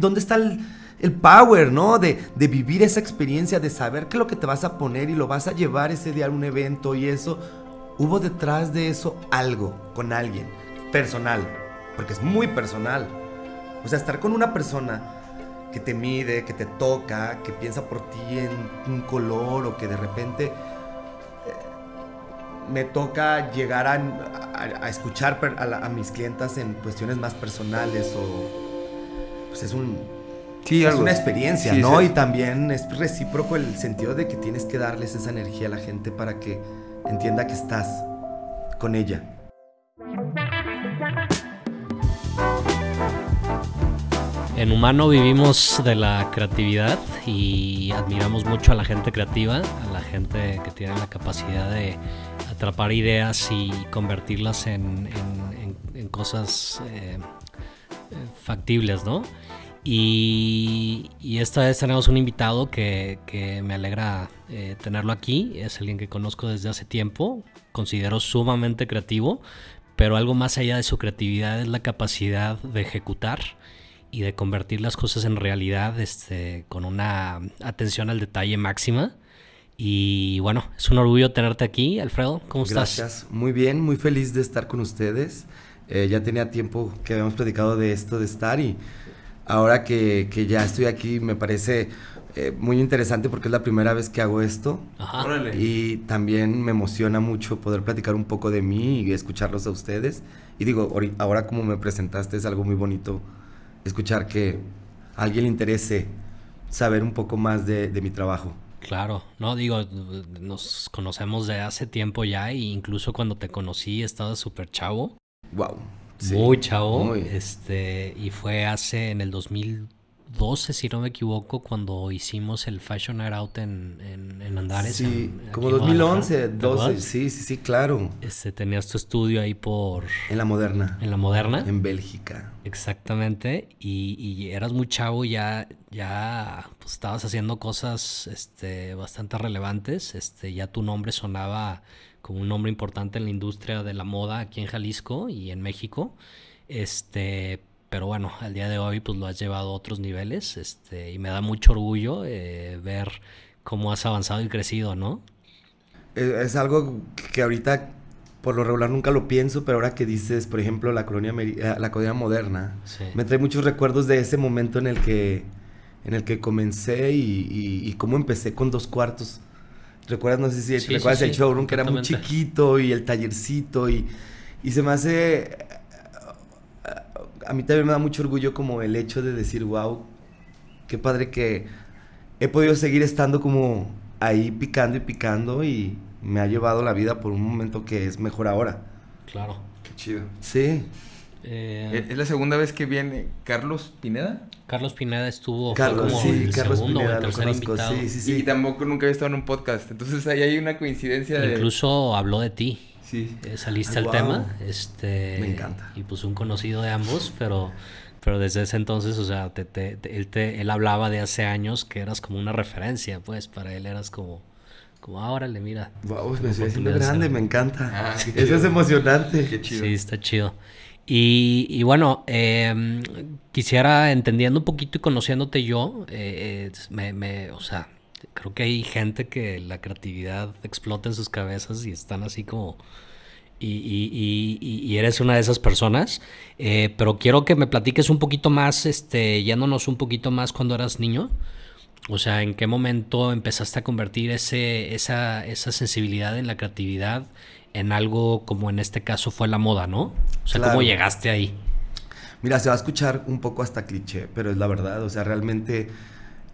¿Dónde está el, power, ¿no? De, vivir esa experiencia, de saber qué es lo que te vas a poner y lo vas a llevar ese día a un evento y eso. Hubo detrás de eso algo con alguien, personal, porque es muy personal. O sea, estar con una persona que te mide, que te toca, que piensa por ti en un color o que de repente eh, me toca llegar a, a, escuchar a, a mis clientas en cuestiones más personales o pues es un una experiencia, ¿no? Y también es recíproco el sentido de que tienes que darles esa energía a la gente para que entienda que estás con ella. En humano vivimos de la creatividad y admiramos mucho a la gente creativa, a la gente que tiene la capacidad de atrapar ideas y convertirlas en, cosas eh, factibles, ¿no? Y, esta vez tenemos un invitado que, me alegra eh, tenerlo aquí. Es alguien que conozco desde hace tiempo, considero sumamente creativo, pero algo más allá de su creatividad es la capacidad de ejecutar y de convertir las cosas en realidad este, con una atención al detalle máxima. Y bueno, es un orgullo tenerte aquí, Alfredo. ¿Cómo estás? Gracias, muy bien, muy feliz de estar con ustedes. Eh, ya tenía tiempo que habíamos platicado de esto de estar y ahora que, que ya estoy aquí me parece eh, muy interesante porque es la primera vez que hago esto. Y también me emociona mucho poder platicar un poco de mí y escucharlos a ustedes. Y digo, ahora como me presentaste es algo muy bonito escuchar que a alguien le interese saber un poco más de, de mi trabajo. Claro, no digo, nos conocemos de hace tiempo ya e incluso cuando te conocí estabas súper chavo. Wow. muy chavo. Este, y fue hace en el 2012, si no me equivoco, cuando hicimos el Fashion Air Out en, Andares. Sí, como 2011, 12, sí, sí, sí, claro. Este, tenías tu estudio ahí por... En la Moderna. En la Moderna. En Bélgica. Exactamente, y, eras muy chavo, ya, ya pues, estabas haciendo cosas este, bastante relevantes, este, ya tu nombre sonaba un nombre importante en la industria de la moda aquí en Jalisco y en México. Este, pero bueno, al día de hoy pues lo has llevado a otros niveles este, y me da mucho orgullo eh, ver cómo has avanzado y crecido, ¿no? Es algo que ahorita por lo regular nunca lo pienso, pero ahora que dices, por ejemplo, la colonia, eh, la moderna, me trae muchos recuerdos de ese momento en el que, en el que comencé y, y cómo empecé con dos cuartos ¿Recuerdas? No sé si recuerdas el showroom que era muy chiquito y el tallercito y, y se me hace... A mí también me da mucho orgullo como el hecho de decir, wow, qué padre que he podido seguir estando como ahí picando y picando y me ha llevado la vida por un momento que es mejor ahora. Claro. Qué chido. Sí. Eh, ¿Es la segunda vez que viene Carlos Pineda? Carlos Pineda estuvo como el Carlos segundo Pineda, o tercer invitado. y tampoco nunca había estado en un podcast. Entonces ahí hay una coincidencia. Incluso habló de ti. Sí. Eh, saliste al tema. Este, Me encanta. Y pues un conocido de ambos, pero, pero desde ese entonces, o sea, te, te, te, él, hablaba de hace años que eras como una referencia, pues para él eras como como ahora le mira. Wow, me grande, me encanta. Ah, Eso es emocionante. Qué chido. Sí, está chido. Y, bueno, em, quisiera, entendiendo un poquito y conociéndote yo, eh, me, o sea, creo que hay gente que la creatividad explota en sus cabezas y están así como... Y, eres una de esas personas. Eh, pero quiero que me platiques un poquito más, este, yéndonos un poquito más cuando eras niño. O sea, ¿en qué momento empezaste a convertir ese, esa, esa sensibilidad en la creatividad? en algo como en este caso fue la moda, ¿no? O sea, ¿cómo llegaste ahí? Mira, se va a escuchar un poco hasta cliché, pero es la verdad. O sea, realmente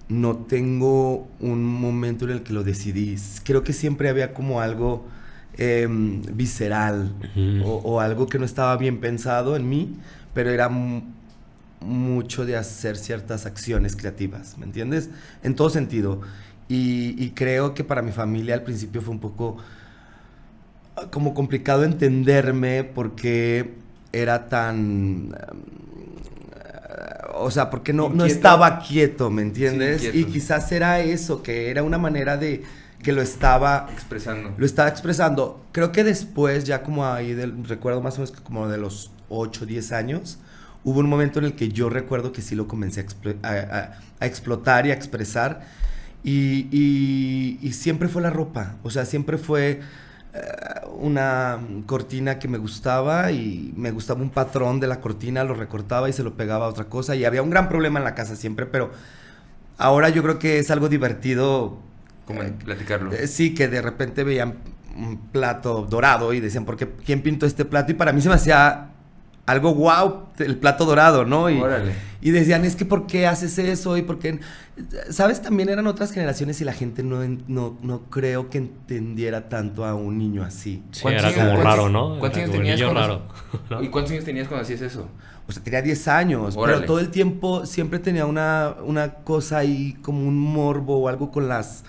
no tengo un momento en el que lo decidí. Creo que siempre había como algo em, visceral o, algo que no estaba bien pensado en mí, pero era mucho de hacer ciertas acciones creativas, ¿me entiendes? En todo sentido. y creo que para mi familia al principio fue un poco como complicado entenderme porque era tan... Eh, o sea, porque no, no estaba quieto, ¿me entiendes? y quizás era eso, que era una manera de que lo estaba expresando. Lo estaba expresando. Creo que después, ya como ahí, del, recuerdo más o menos como de los 8, 10 años, hubo un momento en el que yo recuerdo que sí lo comencé a, explotar y a expresar. y, y, siempre fue la ropa, o sea, siempre fue eh, una cortina que me gustaba y me gustaba un patrón de la cortina, lo recortaba y se lo pegaba a otra cosa y había un gran problema en la casa siempre, pero ahora yo creo que es algo divertido. Como eh, platicarlo. Eh, sí, que de repente veían un plato dorado y decían, ¿por qué? ¿Quién pintó este plato? Y para mí se me hacía algo wow, el plato dorado, ¿no? Y, decían, es que ¿por qué haces eso? Y por ¿Sabes? También eran otras generaciones y la gente no, creo que entendiera tanto a un niño así. Sí, era como raro, ¿no? ¿Cuántos años tenías? Cuando... ¿Y cuántos años tenías cuando hacías eso? O sea, tenía 10 años, pero todo el tiempo siempre tenía una, una cosa ahí como un morbo o algo con las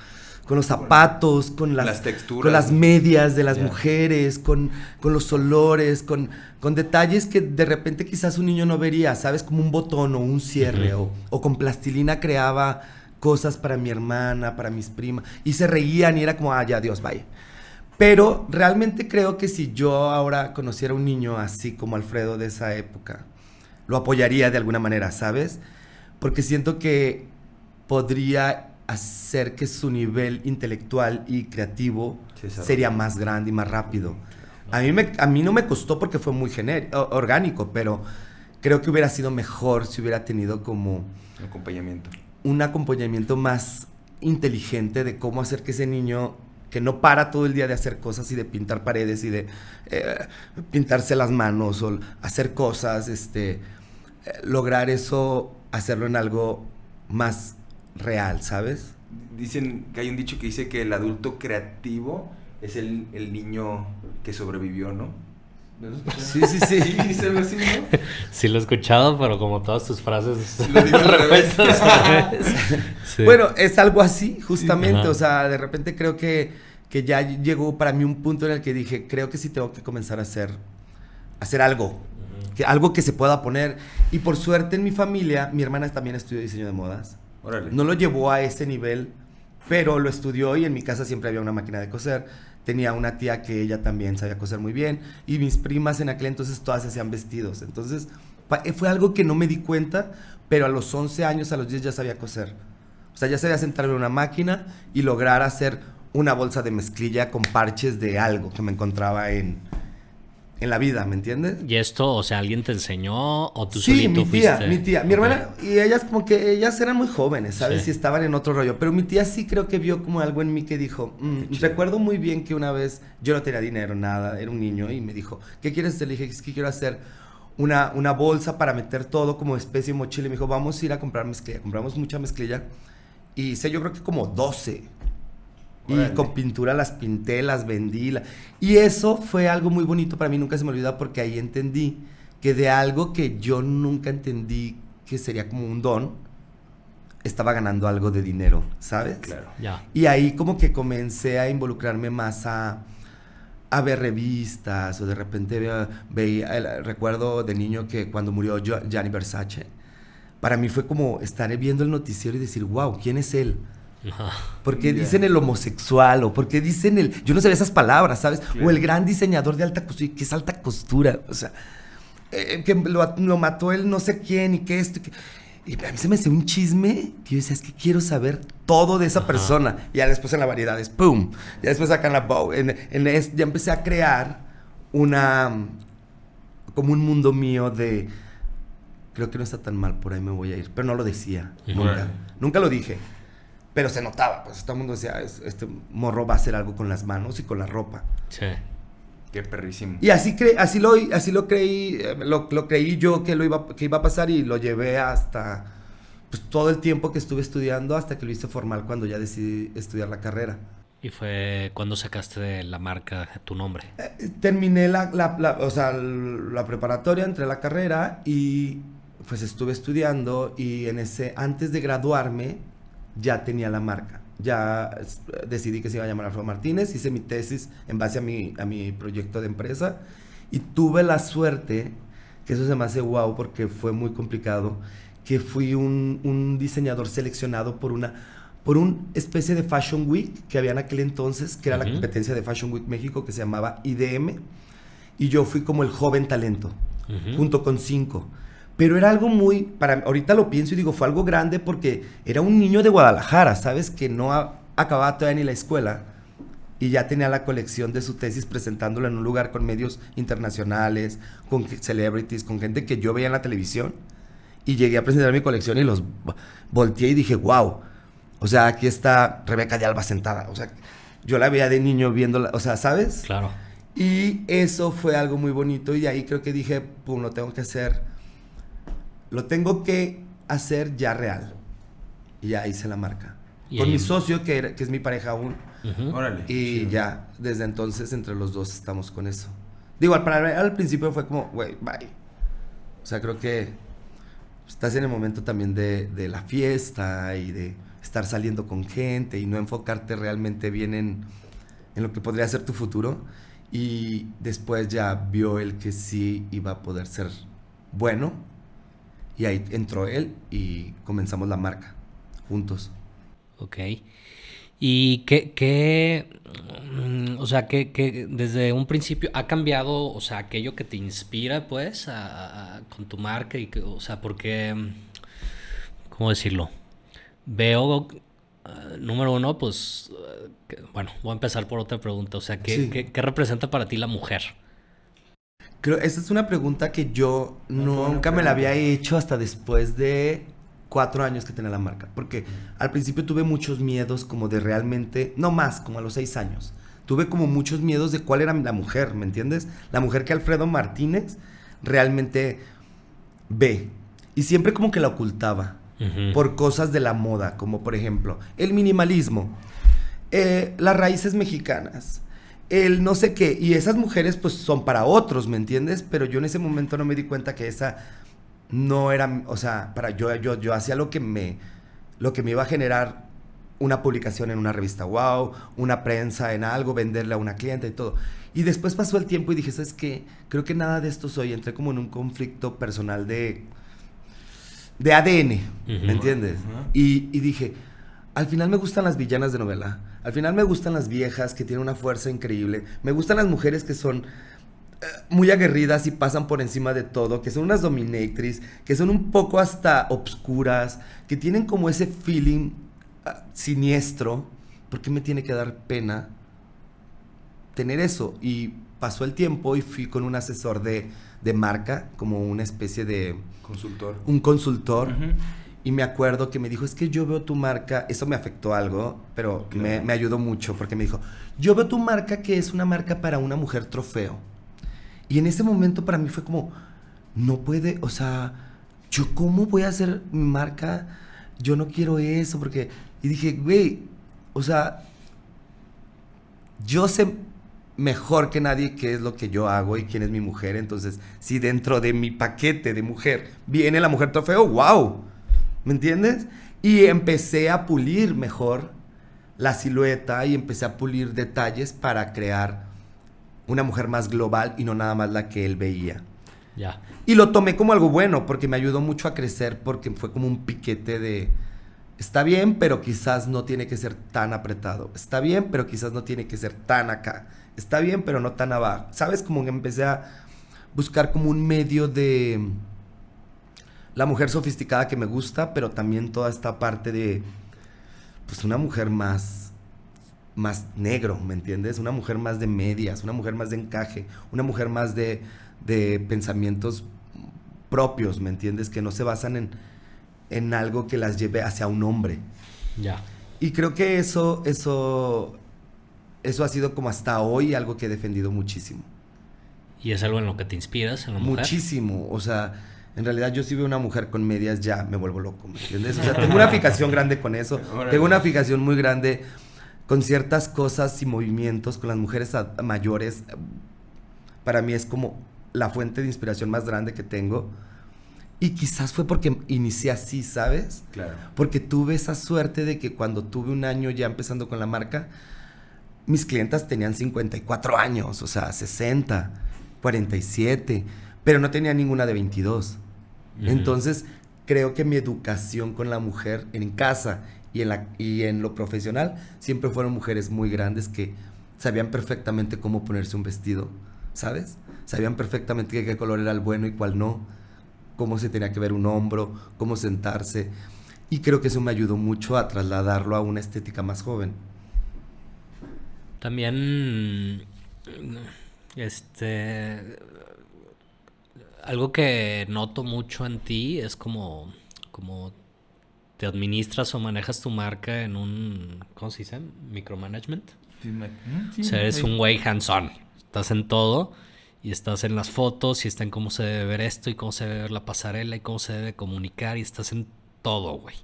con los zapatos, con las, texturas, con las medias de las mujeres, con, los olores, con, con detalles que de repente quizás un niño no vería, ¿sabes? Como un botón o un cierre, o, con plastilina creaba cosas para mi hermana, para mis primas, y se reían y era como, ah, ya, Dios, vaya. Pero realmente creo que si yo ahora conociera a un niño así como Alfredo de esa época, lo apoyaría de alguna manera, ¿sabes? Porque siento que podría hacer que su nivel intelectual y creativo sería más grande y más rápido. A mí, a mí no me costó porque fue muy orgánico, pero creo que hubiera sido mejor si hubiera tenido como... Un acompañamiento. Un acompañamiento más inteligente de cómo hacer que ese niño que no para todo el día de hacer cosas y de pintar paredes y de eh, pintarse las manos o hacer cosas, este, eh, lograr eso, hacerlo en algo más real, ¿sabes? Dicen que hay un dicho que dice que el adulto creativo es el, niño que sobrevivió, ¿no? sí, sí, sí. sí, lo he escuchado, pero como todas tus frases. Bueno, es algo así, justamente. O sea, de repente creo que, que ya llegó para mí un punto en el que dije, creo que sí tengo que comenzar a hacer, hacer algo. Que, algo que se pueda poner. Y por suerte en mi familia, mi hermana también estudió diseño de modas. No lo llevó a ese nivel, pero lo estudió y en mi casa siempre había una máquina de coser. Tenía una tía que ella también sabía coser muy bien y mis primas en aquel entonces todas hacían vestidos. Entonces eh, fue algo que no me di cuenta, pero a los 11 años, a los 10 ya sabía coser. O sea, ya sabía sentarme en una máquina y lograr hacer una bolsa de mezclilla con parches de algo que me encontraba en, en la vida, ¿me entiendes? Y esto, o sea, alguien te enseñó o tú sí, mi tía, mi tía, mi hermana y ellas como que ellas eran muy jóvenes, ¿sabes? Y estaban en otro rollo, pero mi tía sí creo que vio como algo en mí que dijo, mm, recuerdo muy bien que una vez yo no tenía dinero, nada, era un niño y me dijo, ¿qué quieres? hacer? Le dije, es que quiero hacer una, una bolsa para meter todo como especie de mochila y me dijo, vamos a ir a comprar mezclilla, compramos mucha mezclilla y sé yo creo que como 12 y con pintura las pinté, las vendí. Y eso fue algo muy bonito para mí, nunca se me olvidó porque ahí entendí que de algo que yo nunca entendí que sería como un don, estaba ganando algo de dinero, ¿sabes? Claro. Y ahí como que comencé a involucrarme más a, a ver revistas o de repente veía, recuerdo de niño que cuando murió Gianni Versace, para mí fue como estar viendo el noticiero y decir, wow, ¿quién es él? Porque dicen el homosexual o porque dicen el... Yo no sabía esas palabras, ¿sabes? O el gran diseñador de alta costura. ¿Qué es alta costura? O sea, eh, que lo, mató él no sé quién y qué esto. Y, a mí se me hace un chisme que yo decía, es que quiero saber todo de esa persona. Y ya después en variedad variedades, ¡pum! Ya después acá en la bow. ya empecé a crear una... como un mundo mío de... Creo que no está tan mal, por ahí me voy a ir. Pero no lo decía, nunca. Nunca lo dije. Pero se notaba, pues todo el mundo decía, este morro va a hacer algo con las manos y con la ropa. Sí. Qué perrísimo. Y así, cre así, lo, así lo creí, eh, lo, lo, creí yo que, lo iba, que iba a pasar y lo llevé hasta pues, todo el tiempo que estuve estudiando hasta que lo hice formal cuando ya decidí estudiar la carrera. ¿Y fue cuando sacaste de la marca tu nombre? Eh, terminé la, la, o sea, la preparatoria, entré a la carrera y pues estuve estudiando y en ese, antes de graduarme, ya tenía la marca. Ya decidí que se iba a llamar Afro Martínez, hice mi tesis en base a mi, a mi proyecto de empresa y tuve la suerte, que eso se me hace wow porque fue muy complicado, que fui un, un diseñador seleccionado por una por un especie de Fashion Week que había en aquel entonces, que era la competencia de Fashion Week México, que se llamaba IDM, y yo fui como el joven talento, junto con cinco. Pero era algo muy, para ahorita lo pienso y digo, fue algo grande porque era un niño de Guadalajara, ¿sabes? Que no ha acababa todavía ni la escuela y ya tenía la colección de su tesis presentándola en un lugar con medios internacionales, con celebrities, con gente que yo veía en la televisión. Y llegué a presentar mi colección y los volteé y dije, wow, o sea, aquí está Rebeca de Alba sentada. O sea, yo la veía de niño viéndola, o sea, ¿sabes? Claro. Y eso fue algo muy bonito y ahí creo que dije, pum, lo tengo que hacer lo tengo que hacer ya real. Y ya hice la marca. Con mi socio, que, es mi pareja aún. Órale. Y ya, desde entonces, entre los dos estamos con eso. Digo, al, al principio fue como, güey, bye. O sea, creo que estás en el momento también de, la fiesta y de estar saliendo con gente y no enfocarte realmente bien en, en lo que podría ser tu futuro. Y después ya vio el que sí iba a poder ser bueno y ahí entró él y comenzamos la marca juntos. Ok. ¿Y qué, qué mm, o sea, que, desde un principio ha cambiado, o sea, aquello que te inspira, pues, a, con tu marca? Y que, o sea, porque, mm, ¿cómo decirlo? Veo, uh, número uno, pues, uh, bueno, voy a empezar por otra pregunta. O sea, ¿qué, qué representa para ti la mujer? Pero esa es una pregunta que yo nunca me la había hecho hasta después de cuatro años que tenía la marca. Porque al principio tuve muchos miedos como de realmente, no más, como a los seis años. Tuve como muchos miedos de cuál era la mujer, ¿me entiendes? La mujer que Alfredo Martínez realmente ve. Y siempre como que la ocultaba por cosas de la moda, como por ejemplo el minimalismo, eh, las raíces mexicanas, el no sé qué. Y esas mujeres pues son para otros, ¿me entiendes? Pero yo en ese momento no me di cuenta que esa no era, o sea, para yo yo yo hacía lo que me lo que me iba a generar una publicación en una revista Wow, una prensa en algo, venderle a una cliente y todo. Y después pasó el tiempo y dije, "¿Sabes qué? Creo que nada de esto soy." Entré como en un conflicto personal de de ADN, ¿me entiendes? y dije, al final me gustan las villanas de novela al final me gustan las viejas que tienen una fuerza increíble. Me gustan las mujeres que son eh, muy aguerridas y pasan por encima de todo, que son unas dominatrices, que son un poco hasta obscuras, que tienen como ese feeling ah, siniestro. ¿Por qué me tiene que dar pena tener eso? Y pasó el tiempo y fui con un asesor de, marca, como una especie de... Consultor. Un consultor. Y me acuerdo que me dijo, es que yo veo tu marca, eso me afectó algo, pero me, ayudó mucho porque me dijo, yo veo tu marca que es una marca para una mujer trofeo. Y en ese momento para mí fue como, no puede, o sea, yo cómo voy a hacer mi marca, yo no quiero eso, porque... Y dije, güey, o sea, yo sé mejor que nadie qué es lo que yo hago y quién es mi mujer. Entonces, si dentro de mi paquete de mujer viene la mujer trofeo, wow. ¿Me entiendes? Y empecé a pulir mejor la silueta y empecé a pulir detalles para crear una mujer más global y no nada más la que él veía. Ya. Y lo tomé como algo bueno porque me ayudó mucho a crecer porque fue como un piquete de está bien, pero quizás no tiene que ser tan apretado. Está bien, pero quizás no tiene que ser tan acá. Está bien, pero no tan abajo. ¿Sabes? Como empecé a buscar como un medio de la mujer sofisticada que me gusta, pero también toda esta parte de, pues una mujer más, más negro, ¿me entiendes? Una mujer más de medias, una mujer más de encaje, una mujer más de, de pensamientos propios, ¿me entiendes? Que no se basan en, en algo que las lleve hacia un hombre. Ya. Y creo que eso, eso, eso ha sido como hasta hoy algo que he defendido muchísimo. ¿Y es algo en lo que te inspiras en Muchísimo, o sea en realidad yo si veo una mujer con medias ya me vuelvo loco, ¿me entiendes? O sea, tengo una fijación grande con eso. Tengo una fijación muy grande con ciertas cosas y movimientos, con las mujeres mayores. Para mí es como la fuente de inspiración más grande que tengo. Y quizás fue porque inicié así, ¿sabes? Porque tuve esa suerte de que cuando tuve un año ya empezando con la marca, mis clientas tenían 54 años, o sea, 60, 47, pero no tenía ninguna de 22. Entonces, creo que mi educación con la mujer en casa y en, y en lo profesional siempre fueron mujeres muy grandes que sabían perfectamente cómo ponerse un vestido, ¿sabes? Sabían perfectamente qué color era el bueno y cuál no, cómo se tenía que ver un hombro, cómo sentarse. Y creo que eso me ayudó mucho a trasladarlo a una estética más joven. También, este, algo que noto mucho en ti es como, como te administras o manejas tu marca en un, ¿cómo se dice? Micromanagement. Mm, o sea, eres un güey hands-on. Estás en todo y estás en las fotos y está en cómo se debe ver esto y cómo se debe ver la pasarela y cómo se debe comunicar y estás en todo, güey.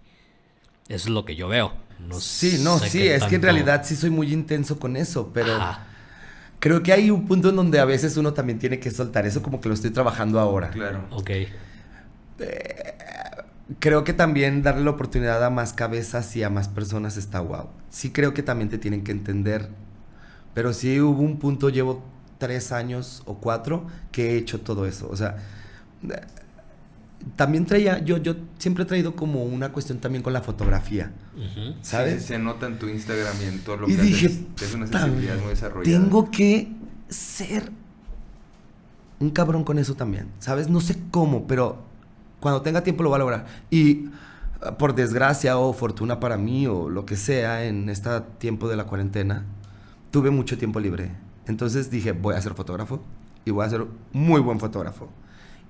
Eso es lo que yo veo. No sí, no, sí, es que en realidad sí soy muy intenso con eso, pero creo que hay un punto en donde a veces uno también tiene que soltar eso, como que lo estoy trabajando ahora. Claro. Ok. Eh, creo que también darle la oportunidad a más cabezas y a más personas está guau. Sí creo que también te tienen que entender, pero sí hubo un punto, llevo tres años o cuatro, que he hecho todo eso. O sea, eh, también traía, yo, yo siempre he traído como una cuestión también con la fotografía. ¿Sabes? se nota en tu Instagram y todo lo que Es una sensibilidad muy desarrollada. Tengo que ser un cabrón con eso también. ¿Sabes? No sé cómo, pero cuando tenga tiempo lo va a lograr. Y ah, por desgracia o fortuna para mí o lo que sea, en este tiempo de la cuarentena, tuve mucho tiempo libre. Entonces dije, voy a ser fotógrafo y voy a ser muy buen fotógrafo.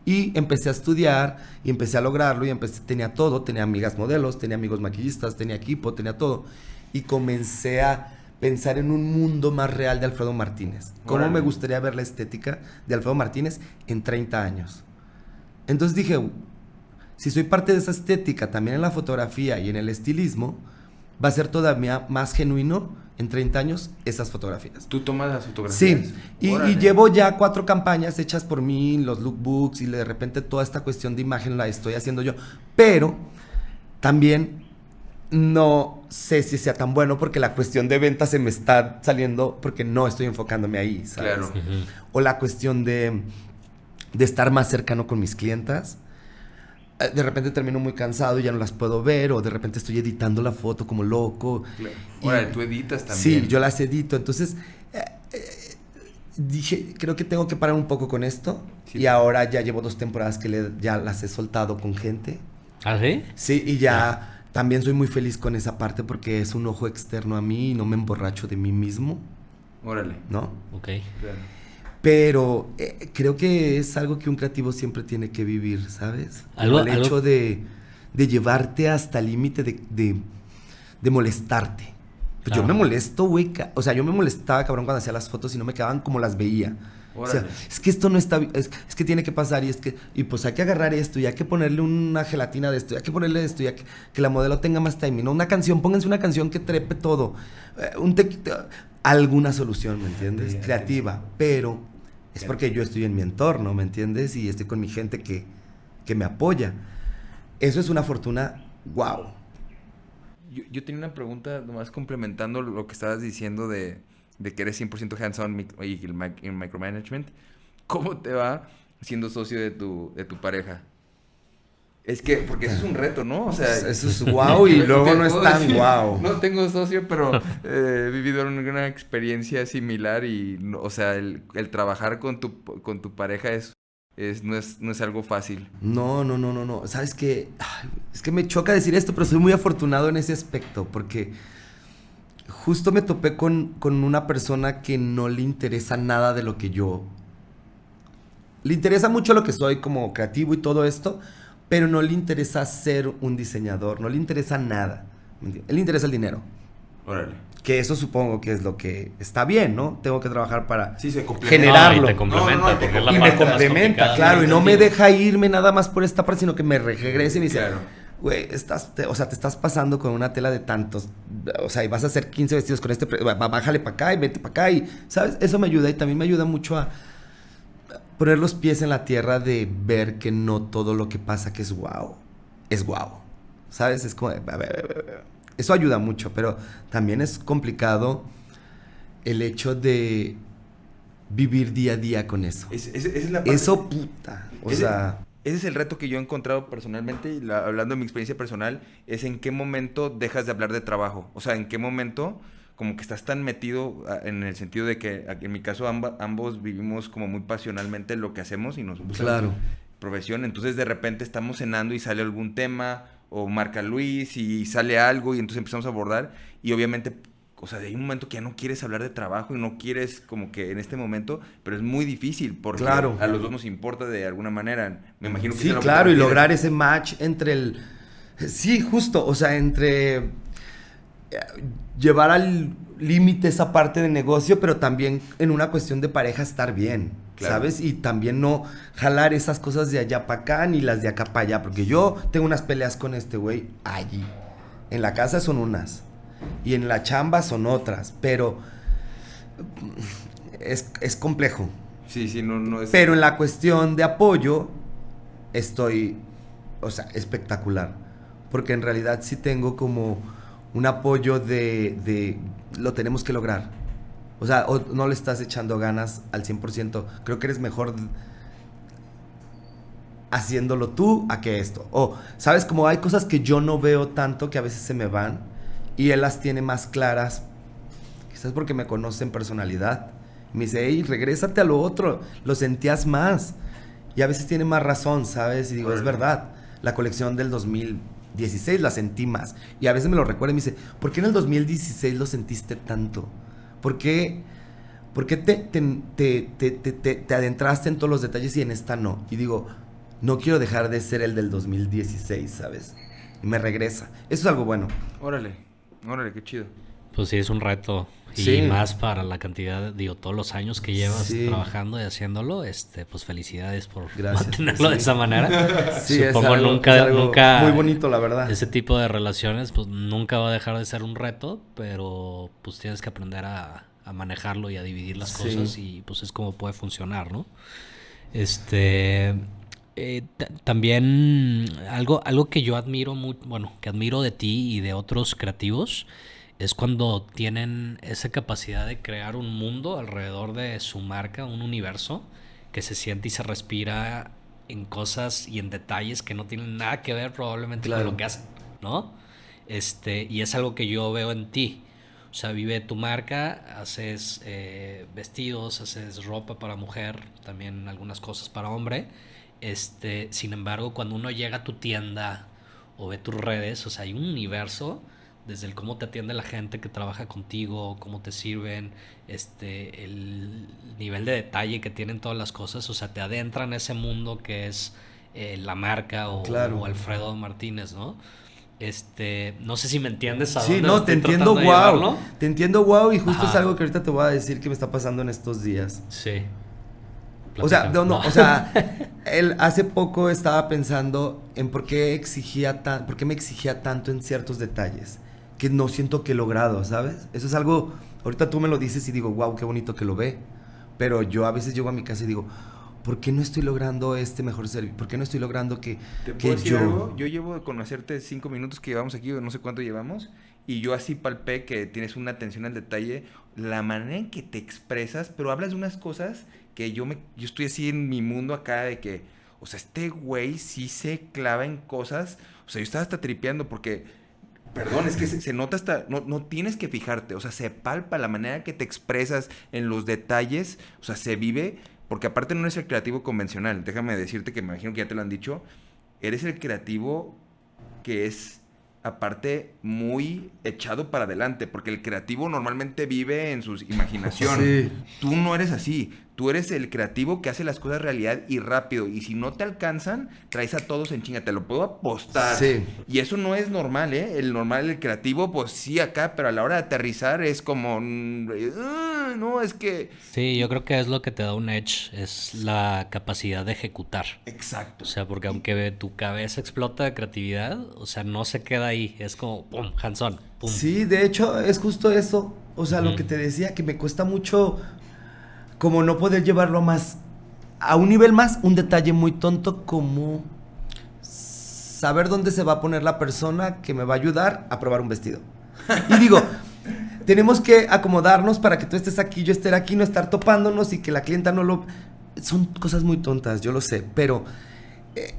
Y empecé a estudiar y empecé a lograrlo y empecé, tenía todo, tenía amigas modelos, tenía amigos maquillistas, tenía equipo, tenía todo. Y comencé a pensar en un mundo más real de Alfredo Martínez. ¿Cómo me gustaría ver la estética de Alfredo Martínez en 30 años? Entonces dije, si soy parte de esa estética también en la fotografía y en el estilismo, va a ser todavía más genuino en 30 años esas fotografías. ¿Tú tomas las fotografías? Sí, y, llevo ya cuatro campañas hechas por mí, los lookbooks y de repente toda esta cuestión de imagen la estoy haciendo yo, pero también no sé si sea tan bueno porque la cuestión de ventas se me está saliendo porque no estoy enfocándome ahí, Claro. O la cuestión de, de estar más cercano con mis clientas eh, de repente termino muy cansado y ya no las puedo ver, o de repente estoy editando la foto como loco. Claro. tú editas también. Sí, yo las edito. Entonces, eh, eh, dije, creo que tengo que parar un poco con esto. Y ahora ya llevo dos temporadas que ya las he soltado con gente. ¿Ah, sí? Sí, y ya también soy muy feliz con esa parte porque es un ojo externo a mí y no me emborracho de mí mismo. Órale. ¿No? Ok. Claro. Pero eh, creo que es algo que un creativo siempre tiene que vivir, ¿sabes? ¿Algo, el hecho de, de, llevarte hasta el límite de, de, molestarte. Pues yo me molesto, güey. O sea, yo me molestaba, cabrón, cuando hacía las fotos y no me quedaban como las veía. O sea, es que esto no está es, que tiene que pasar y es que y pues hay que agarrar esto y hay que ponerle una gelatina de esto, y hay que ponerle esto y que, la modelo tenga más timing, una canción, pónganse una canción que trepe todo. Eh, un alguna solución, ¿me entiendes? Creativa, pero es porque yo estoy en mi entorno, ¿me entiendes? Y estoy con mi gente que, que me apoya. Eso es una fortuna, wow. Yo, yo tenía una pregunta, nomás complementando lo que estabas diciendo de, de que eres 100% hands-on y el, micromanagement. ¿Cómo te va siendo socio de de tu pareja? Es que, porque eso es un reto, ¿no? O sea, eso es pues, guau y luego no es tan wow No tengo socio, pero eh, he vivido una experiencia similar y, o sea, el, trabajar con tu, con tu pareja es, es, no, es, algo fácil. No, no, no, no, no. Sabes que, es que me choca decir esto, pero soy muy afortunado en ese aspecto, porque justo me topé con, con una persona que no le interesa nada de lo que yo... Le interesa mucho lo que soy como creativo y todo esto, pero no le interesa ser un diseñador, no le interesa nada. Él le interesa el dinero. Que eso supongo que es lo que está bien, ¿no? Tengo que trabajar para generarlo. y complementa, me complementa, claro. Y no me deja irme nada más por esta parte, sino que me regrese y me dice, güey, estás, o sea, te estás pasando con una tela de tantos, o sea, y vas a hacer 15 vestidos con este, bájale para acá y vete para acá y, ¿sabes? Eso me ayuda y también me ayuda mucho a, poner los pies en la tierra de ver que no todo lo que pasa que es guau, es guau, ¿Sabes? Es como... Eso ayuda mucho, pero también es complicado el hecho de vivir día a día con eso. Es, la eso puta. O sea. Ese es el reto que yo he encontrado personalmente y hablando de mi experiencia personal, es en qué momento dejas de hablar de trabajo. O sea, en qué momento como que estás tan metido ah, en el sentido de que ah, en mi caso ambos vivimos como muy pasionalmente lo que hacemos y nos gusta claro. profesión, entonces de repente estamos cenando y sale algún tema o marca Luis y sale algo y entonces empezamos a abordar y obviamente o sea, hay un momento que ya no quieres hablar de trabajo y no quieres como que en este momento, pero es muy difícil porque a los dos nos importa de alguna manera. Me imagino que Sí, claro, y lograr ese match entre el Sí, justo, o sea, entre eh, llevar al límite esa parte de negocio, pero también en una cuestión de pareja estar bien, ¿sabes? Y también no jalar esas cosas de allá para acá ni las de acá para allá, porque yo tengo unas peleas con este güey allí. En la casa son unas y en la chamba son otras, pero es, es complejo. Sí, sí, no, no es... Pero en la cuestión de apoyo estoy, o sea, espectacular, porque en realidad sí tengo como un apoyo de, lo tenemos que lograr. O sea, no le estás echando ganas al 100%. Creo que eres mejor haciéndolo tú a que esto. O, ¿sabes? Como hay cosas que yo no veo tanto que a veces se me van y él las tiene más claras. Quizás porque me conoce en personalidad. Me dice, hey, regrésate a lo otro. Lo sentías más. Y a veces tiene más razón, ¿sabes? Y digo, es verdad. La colección del 2000 16 la sentí más. Y a veces me lo recuerda y me dice, ¿por qué en el 2016 lo sentiste tanto? ¿Por qué, te, te, te, adentraste en todos los detalles y en esta no? Y digo, no quiero dejar de ser el del 2016, ¿sabes? Y me regresa. Eso es algo bueno. Órale, órale, qué chido. Pues sí, es un reto. Y más para la cantidad, digo, todos los años que llevas trabajando y haciéndolo, este, pues felicidades por mantenerlo de esa manera. Sí, es nunca, nunca. Muy bonito, la verdad. Ese tipo de relaciones, pues nunca va a dejar de ser un reto, pero pues tienes que aprender a, manejarlo y a dividir las cosas y pues es como puede funcionar, ¿no? Este. Eh, también algo, algo que yo admiro, muy, bueno, que admiro de ti y de otros creativos es cuando tienen esa capacidad de crear un mundo alrededor de su marca, un universo que se siente y se respira en cosas y en detalles que no tienen nada que ver probablemente con lo que hacen, ¿no? Este, y es algo que yo veo en ti. O sea, vive tu marca, haces eh, vestidos, haces ropa para mujer, también algunas cosas para hombre. Este, sin embargo, cuando uno llega a tu tienda o ve tus redes, o sea, hay un universo desde el cómo te atiende la gente que trabaja contigo, cómo te sirven, este, el nivel de detalle que tienen todas las cosas, o sea, te adentra en ese mundo que es eh, la marca o, Alfredo Martínez, ¿no? Este, no sé si me entiendes a Sí, no, te entiendo wow. Te entiendo wow y justo es algo que ahorita te voy a decir que me está pasando en estos días. Sí. O sea, no, no, o sea, él hace poco estaba pensando en por qué exigía tan, por qué me exigía tanto en ciertos detalles que no siento que he logrado, ¿sabes? Eso es algo, ahorita tú me lo dices y digo, wow, qué bonito que lo ve. Pero yo a veces llego a mi casa y digo, ¿por qué no estoy logrando este mejor servicio? ¿Por qué no estoy logrando que, yo... Yo llevo de conocerte cinco minutos que llevamos aquí, no sé cuánto llevamos, y yo así palpé que tienes una atención al detalle, la manera en que te expresas, pero hablas de unas cosas que yo, me, yo estoy así en mi mundo acá de que, o sea, este güey sí se clava en cosas, o sea, yo estaba hasta tripeando porque Perdón, es que se, nota hasta, no, no, tienes que fijarte, o sea, se palpa la manera que te expresas en los detalles, o sea, se vive, porque aparte no eres el creativo convencional, déjame decirte que me imagino que ya te lo han dicho, eres el creativo que es aparte muy echado para adelante, porque el creativo normalmente vive en sus imaginaciones. Tú no eres así, Tú eres el creativo que hace las cosas realidad y rápido. Y si no te alcanzan, traes a todos en chinga. Te lo puedo apostar. Sí. Y eso no es normal, ¿eh? El normal, el creativo, pues sí, acá, pero a la hora de aterrizar es como. Mm, eh, ah, no, es que. Sí, yo creo que es lo que te da un edge. Es la capacidad de ejecutar. Exacto. O sea, porque aunque tu cabeza explota de creatividad, o sea, no se queda ahí. Es como, ¡pum! Hansón Sí, de hecho, es justo eso. O sea, lo que te decía, que me cuesta mucho como no poder llevarlo a más, a un nivel más, un detalle muy tonto como saber dónde se va a poner la persona que me va a ayudar a probar un vestido. Y digo, tenemos que acomodarnos para que tú estés aquí, yo esté aquí, no estar topándonos y que la clienta no lo... Son cosas muy tontas, yo lo sé, pero eh,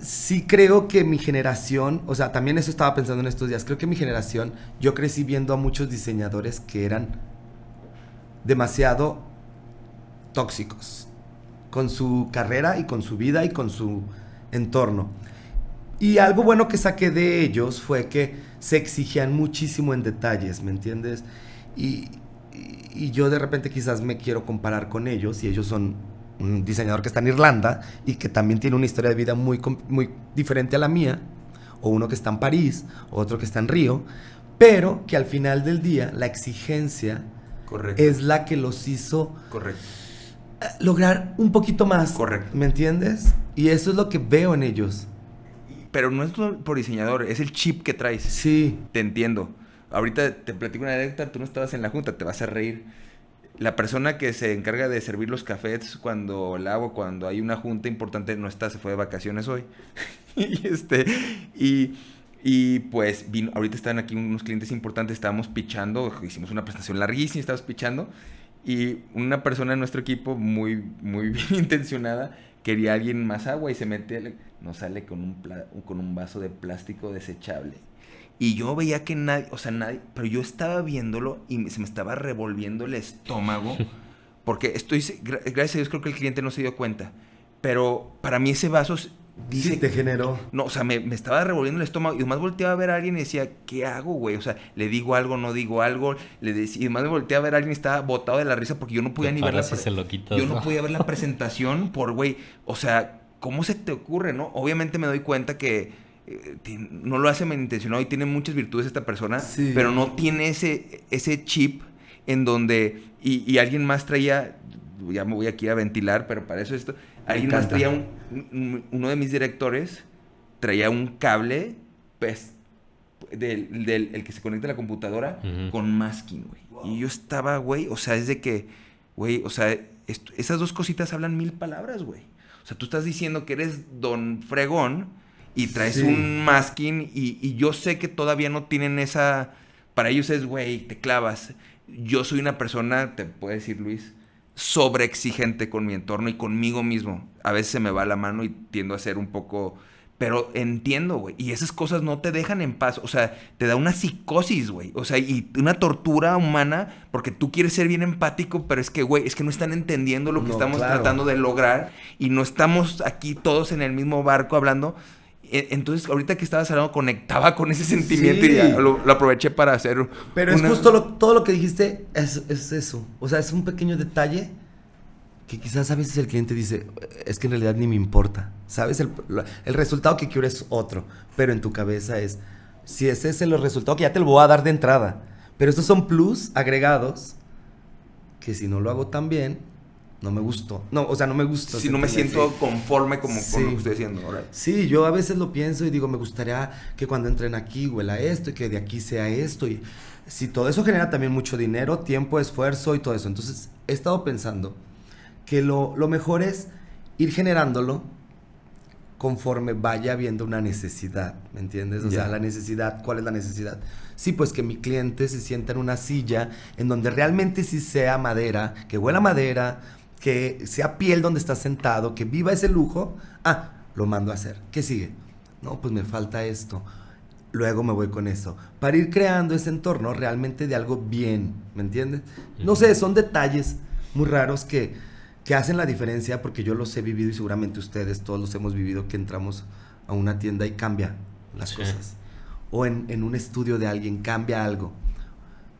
sí creo que mi generación, o sea, también eso estaba pensando en estos días, creo que mi generación, yo crecí viendo a muchos diseñadores que eran demasiado tóxicos con su carrera y con su vida y con su entorno. Y algo bueno que saqué de ellos fue que se exigían muchísimo en detalles, ¿me entiendes? Y, yo de repente quizás me quiero comparar con ellos y ellos son un diseñador que está en Irlanda y que también tiene una historia de vida muy, muy diferente a la mía, o uno que está en París, o otro que está en Río, pero que al final del día la exigencia es la que los hizo Correcto lograr un poquito más. Correcto. ¿Me entiendes? Y eso es lo que veo en ellos. Pero no es por diseñador, es el chip que traes. Sí. Te entiendo. Ahorita te platico una directa tú no estabas en la junta, te vas a reír. La persona que se encarga de servir los cafés cuando lavo, cuando hay una junta importante, no está, se fue de vacaciones hoy. y este, y, y pues vino, ahorita están aquí unos clientes importantes, estábamos pichando, hicimos una presentación larguísima, estábamos pichando. Y una persona de nuestro equipo, muy, muy bien intencionada, quería a alguien más agua y se mete, no sale con un, con un vaso de plástico desechable. Y yo veía que nadie, o sea, nadie, pero yo estaba viéndolo y se me estaba revolviendo el estómago, porque estoy, gracias a Dios creo que el cliente no se dio cuenta, pero para mí ese vaso Dice, te generó. No, o sea, me, estaba revolviendo el estómago y además volteaba a ver a alguien y decía, ¿qué hago, güey? O sea, le digo algo, no digo algo, le y además me volteaba a ver a alguien y estaba botado de la risa porque yo no podía ni ver la Yo ¿no? podía ver la presentación por, güey, o sea, ¿cómo se te ocurre, no? Obviamente me doy cuenta que eh, no lo hace malintencionado y tiene muchas virtudes esta persona, pero no tiene ese, ese chip en donde, y, y alguien más traía, ya me voy aquí a ventilar, pero para eso esto, Ahí más traía uno de mis directores traía un cable, pues, del, el que se conecta a la computadora con masking, güey. Y yo estaba, güey, o sea, es de que, güey, o sea, esas dos cositas hablan mil palabras, güey. O sea, tú estás diciendo que eres don fregón y traes un masking y, yo sé que todavía no tienen esa... Para ellos es, güey, te clavas. Yo soy una persona, te puedo decir Luis, sobreexigente con mi entorno y conmigo mismo. A veces se me va la mano y tiendo a ser un poco... Pero entiendo, güey. Y esas cosas no te dejan en paz. O sea, te da una psicosis, güey. O sea, y una tortura humana porque tú quieres ser bien empático, pero es que, güey, es que no están entendiendo lo que estamos tratando de lograr y no estamos aquí todos en el mismo barco hablando e, entonces, ahorita que estabas hablando, conectaba con ese sentimiento y lo, aproveché para hacer. Pero es justo todo lo que dijiste, es, eso. O sea, es un pequeño detalle que quizás a veces el cliente dice, es que en realidad ni me importa. ¿Sabes? El, el resultado que quiero es otro. Pero en tu cabeza es, si ese es el resultado que ya te lo voy a dar de entrada. Pero estos son plus agregados que si no lo hago tan bien, no me gustó. No, o sea, no me gusta. Si no me siento conforme como con lo estoy Sí, yo a veces lo pienso y digo, me gustaría que cuando entren aquí huela esto y que de aquí sea esto. Y si todo eso genera también mucho dinero, tiempo, esfuerzo y todo eso. Entonces, he estado pensando que lo, mejor es ir generándolo conforme vaya viendo una necesidad, ¿me entiendes? O sea, la necesidad, ¿cuál es la necesidad? Sí, pues que mi cliente se sienta en una silla en donde realmente sí sea madera, que huela madera, que sea piel donde está sentado, que viva ese lujo. Ah, lo mando a hacer. ¿Qué sigue? No, pues me falta esto. Luego me voy con eso. Para ir creando ese entorno realmente de algo bien, ¿me entiendes? No sé, son detalles muy raros que, hacen la diferencia porque yo los he vivido y seguramente ustedes todos los hemos vivido que entramos a una tienda y cambia las cosas. O en, en un estudio de alguien cambia algo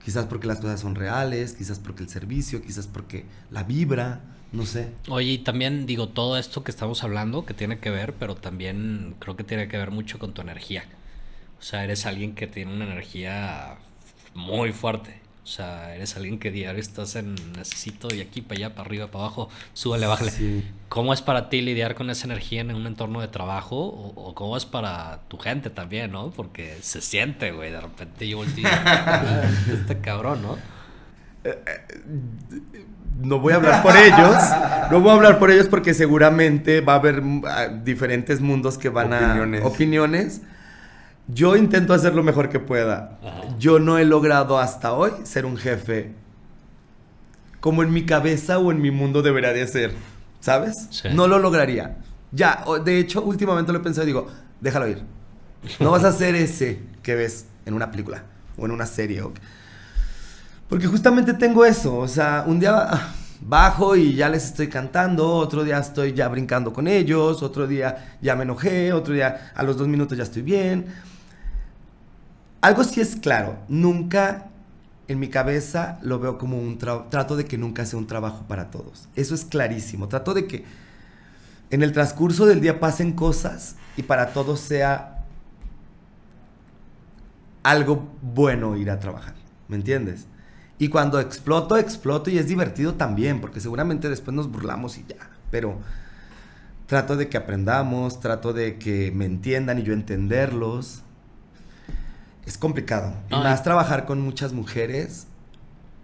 quizás porque las cosas son reales, quizás porque el servicio, quizás porque la vibra, no sé. Oye, y también digo, todo esto que estamos hablando, que tiene que ver, pero también creo que tiene que ver mucho con tu energía. O sea, eres alguien que tiene una energía muy fuerte. O sea, eres alguien que diario estás en necesito y aquí para allá, para arriba, para abajo, súbale, bájale. ¿Cómo es para ti lidiar con esa energía en un entorno de trabajo? O, cómo es para tu gente también, ¿no? Porque se siente, güey, de repente yo volteo. Ah, este cabrón, ¿no? Eh, eh, no voy a hablar por ellos, no voy a hablar por ellos porque seguramente va a haber mm, ah, diferentes mundos que van a opiniones. Yo intento hacer lo mejor que pueda. Yo no he logrado hasta hoy ser un jefe como en mi cabeza o en mi mundo debería de ser, ¿sabes? No lo lograría. Ya, de hecho, últimamente lo he pensado y digo, déjalo ir. No vas a ser ese que ves en una película o en una serie. Porque justamente tengo eso, o sea, un día bajo y ya les estoy cantando, otro día estoy ya brincando con ellos, otro día ya me enojé, otro día a los dos minutos ya estoy bien. Algo sí es claro, nunca en mi cabeza lo veo como un trabajo, trato de que nunca sea un trabajo para todos. Eso es clarísimo, trato de que en el transcurso del día pasen cosas y para todos sea algo bueno ir a trabajar, ¿me entiendes? Y cuando exploto, exploto y es divertido también, porque seguramente después nos burlamos y ya. Pero trato de que aprendamos, trato de que me entiendan y yo entenderlos. Es complicado. Y más trabajar con muchas mujeres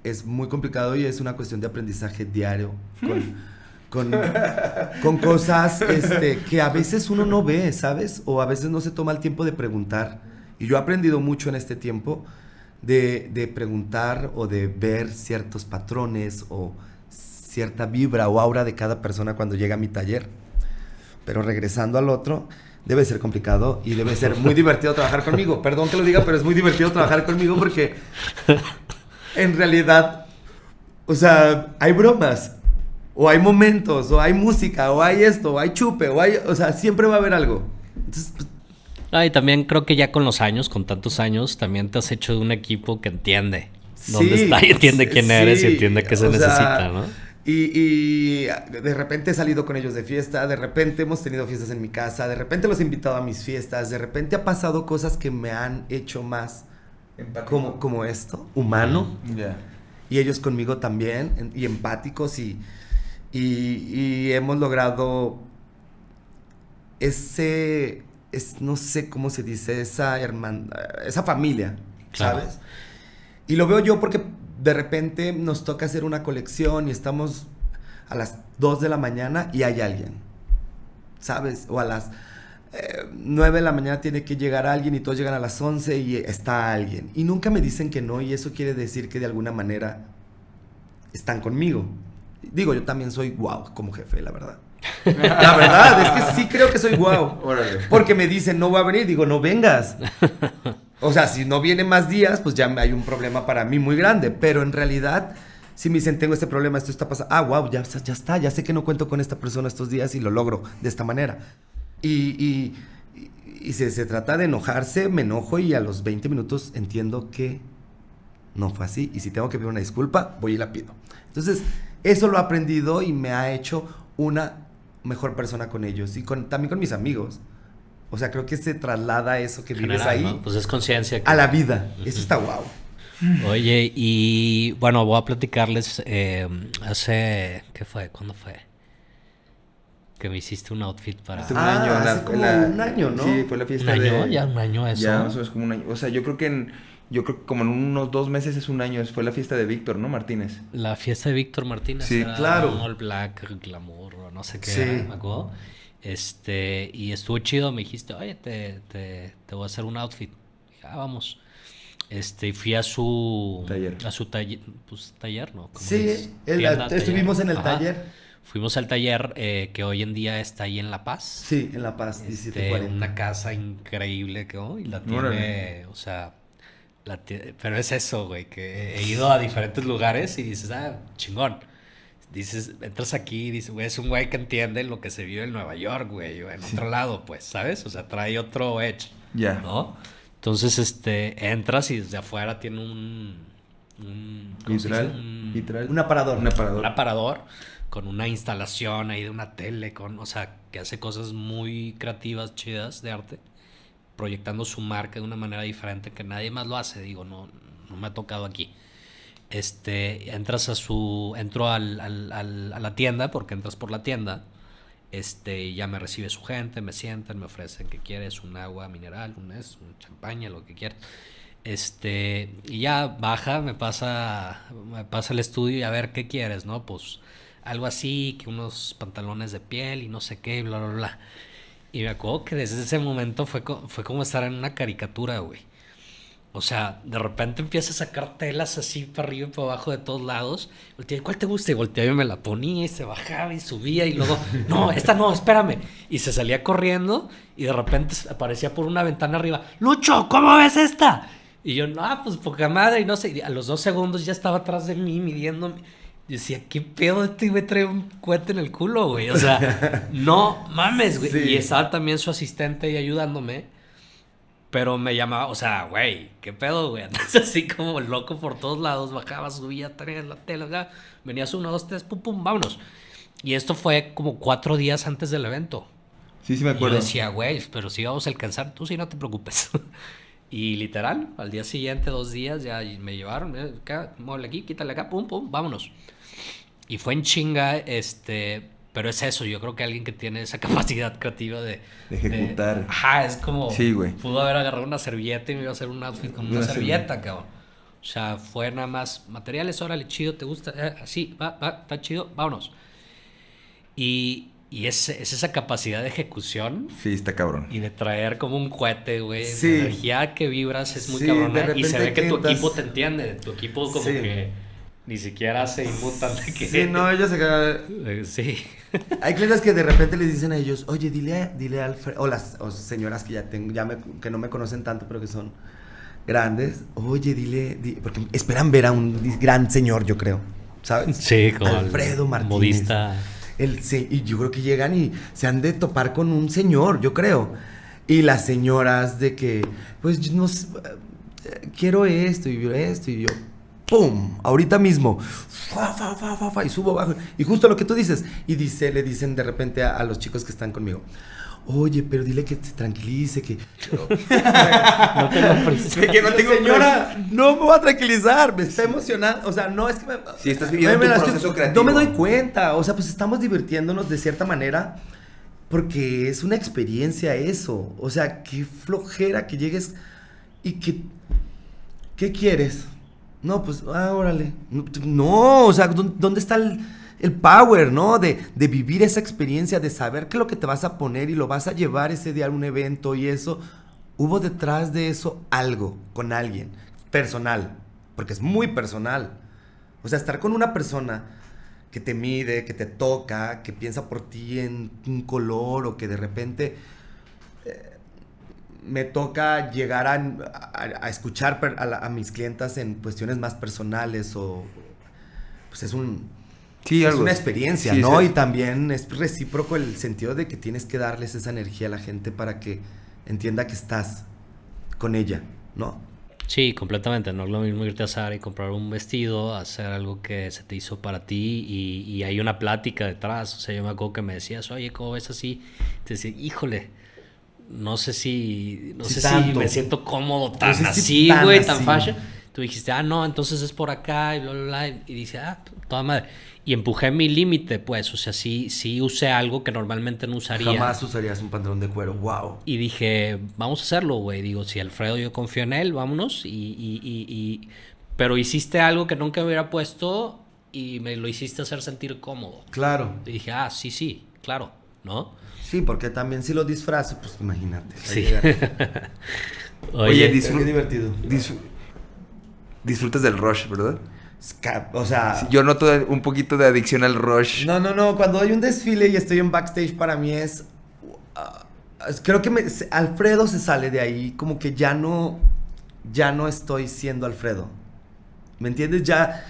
es muy complicado y es una cuestión de aprendizaje diario. Con, con, cosas este, que a veces uno no ve, ¿sabes? O a veces no se toma el tiempo de preguntar. Y yo he aprendido mucho en este tiempo de, preguntar o de ver ciertos patrones o cierta vibra o aura de cada persona cuando llega a mi taller. Pero regresando al otro, debe ser complicado y debe ser muy divertido trabajar conmigo. Perdón que lo diga, pero es muy divertido trabajar conmigo porque en realidad, o sea, hay bromas, o hay momentos, o hay música, o hay esto, o hay chupe, o hay, o sea, siempre va a haber algo. Entonces, pues, Ah, y también creo que ya con los años, con tantos años, también te has hecho de un equipo que entiende dónde está entiende quién eres y entiende qué se necesita, ¿no? Y, de repente he salido con ellos de fiesta, de repente hemos tenido fiestas en mi casa, de repente los he invitado a mis fiestas, de repente ha pasado cosas que me han hecho más como, como esto, humano. Mm, y ellos conmigo también, y empáticos, y, y hemos logrado ese es, no sé cómo se dice, esa hermandad, esa familia, ¿sabes? Y lo veo yo porque de repente nos toca hacer una colección y estamos a las 2 de la mañana y hay alguien, ¿sabes? O a las 9 eh, de la mañana tiene que llegar alguien y todos llegan a las 11 y está alguien. Y nunca me dicen que no y eso quiere decir que de alguna manera están conmigo. Digo, yo también soy guau como jefe, la verdad. La verdad, es que sí creo que soy guau. Porque me dicen, no va a venir, digo, no vengas. O sea, si no viene más días, pues ya hay un problema para mí muy grande. Pero en realidad, si me dicen, tengo este problema, esto está pasando, ah, guau, ya, ya está, ya sé que no cuento con esta persona estos días y lo logro de esta manera. Y, y, se, se trata de enojarse, me enojo y a los 20 minutos entiendo que no fue así. Y si tengo que pedir una disculpa, voy y la pido. Entonces, eso lo he aprendido y me ha hecho una mejor persona con ellos y con, también con mis amigos. O sea, creo que se traslada eso que vives ahí. Pues es conciencia. A la vida. Eso está guau. Mm. Oye, y bueno, voy a platicarles. Eh, hace. ¿Qué fue? ¿Cuándo fue? Que me hiciste un outfit para. un ah, año, como un año, ¿no? Sí, fue la fiesta. ¿Un año? De, ya un año eso. Ya, eso es como un año. O sea, yo creo que en. Yo creo que como en unos dos meses es un año. Fue la fiesta de Víctor, ¿no? Martínez. La fiesta de Víctor Martínez. Sí, claro. All Black, Glamour, no sé qué, me acuerdo. Este, y estuvo chido, me dijiste, oye, te, te, te voy a hacer un outfit. dije, ah, vamos. Este, fui a su taller. A su taller, pues taller, ¿no? Sí, estuvimos en el taller. Fuimos al taller eh, que hoy en día está ahí en La Paz. Sí, en La Paz, este, Una casa increíble que hoy oh, la tiene, o sea, la pero es eso, güey, que he ido a diferentes lugares y dices, ah, chingón dices, entras aquí y dices, güey, es un güey que entiende lo que se vive en Nueva York, güey, en otro lado, pues, ¿sabes? O sea, trae otro edge. ¿No? Entonces, este, entras y desde afuera tiene un. Un, un, aparador. Un aparador. Un aparador con una instalación ahí de una tele, con, o sea, que hace cosas muy creativas, chidas de arte, proyectando su marca de una manera diferente que nadie más lo hace, digo, no, no me ha tocado aquí este, entras a su, entró al, a la tienda, porque entras por la tienda, este, ya me recibe su gente, me sientan, me ofrecen que quieres un agua mineral, un, es, un champaña, lo que quieras. Este, y ya baja, me pasa, me pasa el estudio y a ver qué quieres, ¿no? Pues algo así, que unos pantalones de piel y no sé qué, bla, bla, bla. Y me acuerdo que desde ese momento fue, fue como estar en una caricatura, güey. O sea, de repente empieza a sacar telas así para arriba y para abajo de todos lados. ¿cuál te gusta? Y volteaba y me la ponía y se bajaba y subía y luego, no, esta no, espérame. Y se salía corriendo y de repente aparecía por una ventana arriba, Lucho, ¿cómo ves esta? Y yo, no, pues poca madre, y no sé. a los dos segundos ya estaba atrás de mí midiéndome. Y decía, ¿qué pedo este me trae un cohete en el culo, güey? O sea, no mames, güey. Y estaba también su asistente ahí ayudándome. Pero me llamaba, o sea, güey, qué pedo, güey. Andas así como loco por todos lados, bajaba, subía, tenías la tela, venías uno, dos, tres, pum, pum, vámonos. Y esto fue como cuatro días antes del evento. Sí, sí me acuerdo. Y decía, güey, pero si vamos a alcanzar, tú sí no te preocupes. y literal, al día siguiente, dos días, ya me llevaron, acá, aquí, quítale acá, pum, pum, vámonos. Y fue en chinga, este, pero es eso, yo creo que alguien que tiene esa capacidad creativa de... de ejecutar. ajá, es como... Sí, Pudo haber agarrado una servilleta y me iba a hacer un outfit con una, servilleta, cabrón. O sea, fue nada más materiales, órale, chido, te gusta, Sí, eh, así, va, va, está chido, vámonos. Y, y es, esa capacidad de ejecución. Sí, está cabrón. Y de traer como un cohete, güey. Sí. energía que vibras es muy Y se ve que tu equipo te entiende, tu equipo como que ni siquiera se inmutan de que... Sí, no, ellos se quedan... Sí. Hay clientes que de repente les dicen a ellos, oye, dile, a, dile O las señoras que ya, tengo, ya me, que no me conocen tanto, pero que son grandes, oye, dile, porque esperan ver a un gran señor, yo creo, ¿sabes? Sí, como Alfredo Martínez. Modista. El, y yo creo que llegan y se han de topar con un señor, yo creo. Y las señoras de que, pues, no, sé, eh, quiero esto y esto, y yo, ¡Pum! Ahorita mismo. Fa, fa, fa, y subo, bajo. Y justo lo que tú dices. Y dice, le dicen de repente a, los chicos que están conmigo. Oye, pero dile que te tranquilice, que... no tengo prisa. Que, no Señora, no me voy a tranquilizar. Me está emocionando. O sea, no es que me... Si estás viviendo proceso creativo. No me doy cuenta. O sea, pues estamos divirtiéndonos de cierta manera porque es una experiencia eso. O sea, qué flojera que llegues y que... ¿Qué quieres? No, pues, ah, órale. No, o sea, ¿dónde está el, power, ¿no? De, de, vivir esa experiencia, de saber qué es lo que te vas a poner y lo vas a llevar ese día a un evento y eso. Hubo detrás de eso algo con alguien, personal, porque es muy personal. O sea, estar con una persona que te mide, que te toca, que piensa por ti en un color o que de repente me toca llegar a, escuchar a, mis clientas en cuestiones más personales o pues es un es una experiencia, ¿no? Y también es recíproco el sentido de que tienes que darles esa energía a la gente para que entienda que estás con ella, ¿no? Sí, completamente. No es lo mismo irte a Zara y comprar un vestido, hacer algo que se te hizo para ti y, y hay una plática detrás. O sea, yo me acuerdo que me decías, oye, ¿cómo ves así? Te decía, híjole, no sé si, me siento cómodo tan así, güey, tan, fashion. Tú dijiste, ah, no, entonces es por acá y bla, bla, bla. Y dice, ah, toda madre. Y empujé mi límite, pues, o sea, sí, sí usé algo que normalmente no usaría. Jamás usarías un pantalón de cuero, wow. Y dije, vamos a hacerlo, güey. Digo, si Alfredo yo confío en él, vámonos. Y, y, y, y... Pero hiciste algo que nunca me hubiera puesto y me lo hiciste hacer sentir cómodo. Claro. Y dije, ah, sí, sí, claro, ¿no? Sí, porque también si lo disfrazo, pues imagínate. Sí. Oye, Oye divertido. disfrutas del rush, ¿verdad? O sea, yo noto un poquito de adicción al rush. No, no, no. Cuando hay un desfile y estoy en backstage, para mí es. Uh, creo que Alfredo se sale de ahí, como que ya no. Ya no estoy siendo Alfredo. ¿Me entiendes? Ya.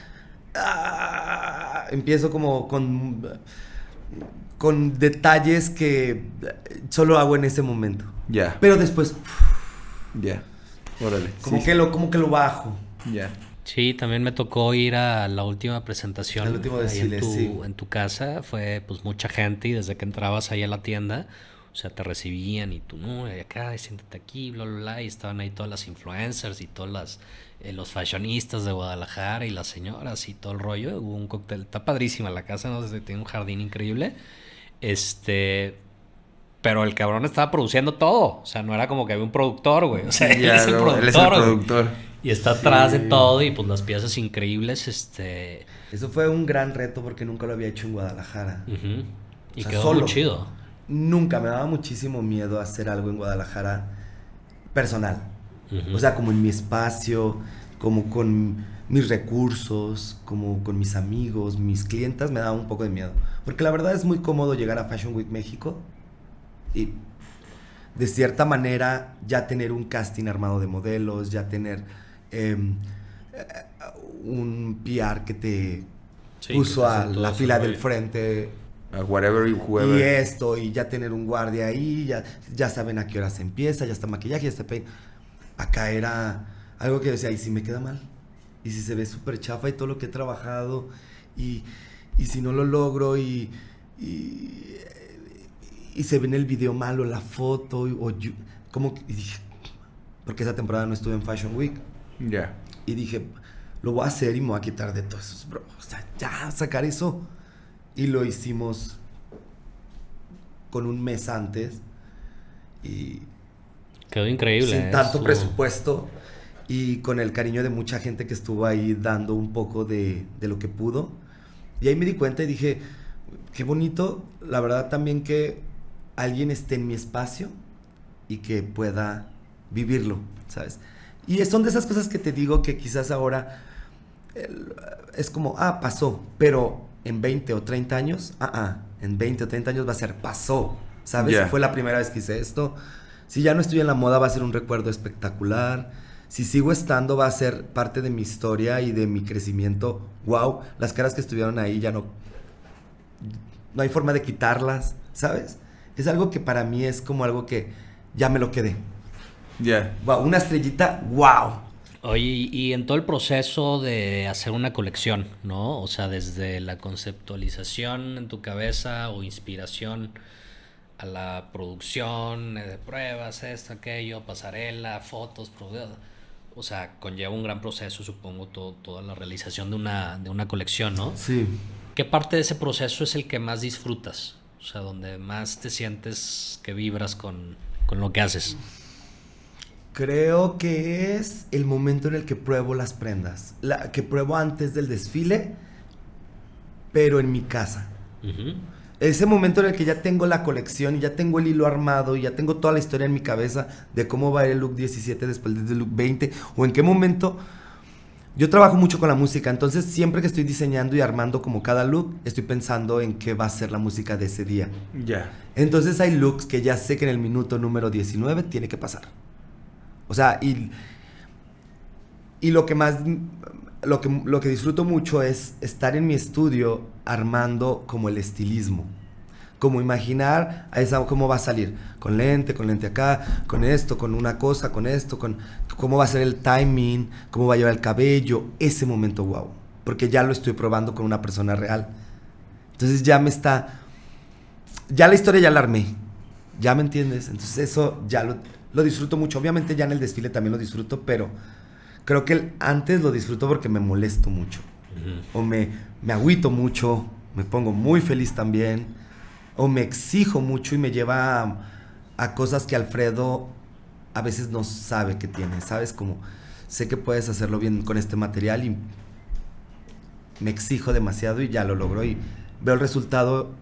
Ah, empiezo como con con detalles que eh, solo hago en ese momento. Ya. Pero después. Ya. Órale. Como, que lo, como que lo bajo. Ya. Sí, también me tocó ir a la última presentación. último en, tu, casa fue pues mucha gente y desde que entrabas ahí a la tienda, o sea, te recibían y tú, no, y acá, siéntate aquí, bla, bla, bla. Y estaban ahí todas las influencers y todos eh, los fashionistas de Guadalajara y las señoras y todo el rollo. Hubo un cóctel, está padrísima la casa, no sé, tiene un jardín increíble. Este, pero el cabrón estaba produciendo todo. O sea, no era como que había un productor, güey. O sea, él, es, el productor, Y está atrás de todo y pues las piezas increíbles, este... Eso fue un gran reto porque nunca lo había hecho en Guadalajara. Y que quedó solo. muy chido. Nunca, me daba muchísimo miedo hacer algo en Guadalajara personal. O sea, como en mi espacio, como con mis recursos, como con mis amigos, mis clientas, me daba un poco de miedo. Porque la verdad es muy cómodo llegar a Fashion Week México y de cierta manera ya tener un casting armado de modelos, ya tener em, eh, un PR que te puso a la fila del frente. A whatever whoever. Y esto, y ya tener un guardia ahí, ya, ya saben a qué hora se empieza, ya está maquillaje, ya está peine. Acá era algo que decía, ¿y si me queda mal? ¿Y si se ve súper chafa y todo lo que he trabajado? Y y si no lo logro y, y, se ve el video malo, la foto, o como, porque esa temporada no estuve en Fashion Week. Ya. Y dije, lo voy a hacer y me voy a quitar de todo esos, bro, o sea, ya, sacar eso. Y lo hicimos con un mes antes y... Quedó increíble. Sin tanto presupuesto y con el cariño de mucha gente que estuvo ahí dando un poco de, de lo que pudo. Y ahí me di cuenta y dije, qué bonito, la verdad también que alguien esté en mi espacio y que pueda vivirlo, ¿sabes? Y son de esas cosas que te digo que quizás ahora es como, ah, pasó, pero en 20 o 30 años, ah, ah, en 20 o 30 años va a ser pasó, ¿sabes? Fue la primera vez que hice esto. Si ya no estoy en la moda va a ser un recuerdo espectacular si sigo estando va a ser parte de mi historia y de mi crecimiento. Wow, las caras que estuvieron ahí ya no no hay forma de quitarlas, ¿sabes? Es algo que para mí es como algo que ya me lo quedé. Ya. Wow, una estrellita, wow. Oye, y en todo el proceso de hacer una colección, ¿no? O sea, desde la conceptualización en tu cabeza o inspiración a la producción eh, de pruebas, esto, aquello, pasarela, fotos, producción o sea, conlleva un gran proceso, supongo, toda la realización de una, colección, ¿no? Sí. ¿Qué parte de ese proceso es el que más disfrutas? O sea, donde más te sientes que vibras con, lo que haces. Creo que es el momento en el que pruebo las prendas. La que pruebo antes del desfile, pero en mi casa. Ajá ese momento en el que ya tengo la colección ya tengo el hilo armado y ya tengo toda la historia en mi cabeza de cómo va a ir el look 17 después del look 20 o en qué momento. Yo trabajo mucho con la música, entonces siempre que estoy diseñando y armando como cada look, estoy pensando en qué va a ser la música de ese día. Ya. Entonces hay looks que ya sé que en el minuto número 19 tiene que pasar. O sea, y, y lo que más lo que, disfruto mucho es estar en mi estudio armando como el estilismo. Como imaginar cómo va a salir. Con lente, con lente acá, con esto, con una cosa, con esto, con cómo va a ser el timing, cómo va a llevar el cabello. Ese momento, wow. Porque ya lo estoy probando con una persona real. Entonces ya me está. Ya la historia ya la armé. Ya me entiendes. Entonces eso ya lo, lo disfruto mucho. Obviamente ya en el desfile también lo disfruto, pero creo que antes lo disfruto porque me molesto mucho. O me, me agüito mucho, me pongo muy feliz también. O me exijo mucho y me lleva a, cosas que Alfredo a veces no sabe que tiene. Sabes como, sé que puedes hacerlo bien con este material y me exijo demasiado y ya lo logro. Y veo el resultado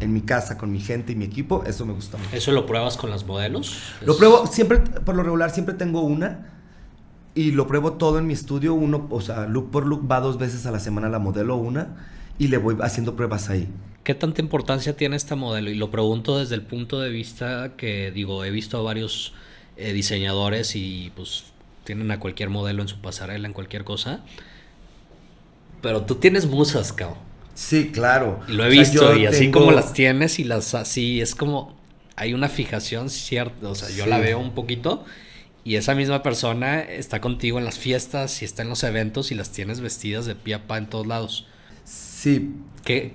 en mi casa con mi gente y mi equipo, eso me gusta mucho. ¿Eso lo pruebas con las modelos? Lo pruebo siempre, por lo regular siempre tengo una y lo pruebo todo en mi estudio, uno, o sea, look por look va dos veces a la semana la modelo una y le voy haciendo pruebas ahí. ¿Qué tanta importancia tiene esta modelo? Y lo pregunto desde el punto de vista que digo, he visto a varios eh, diseñadores y pues tienen a cualquier modelo en su pasarela, en cualquier cosa. Pero tú tienes musas, cabrón. Sí, claro. lo he visto, y así como las tienes y las así, es como hay una fijación cierta, o sea, yo la veo un poquito y esa misma persona está contigo en las fiestas y está en los eventos y las tienes vestidas de pie pa en todos lados. Sí. ¿Qué,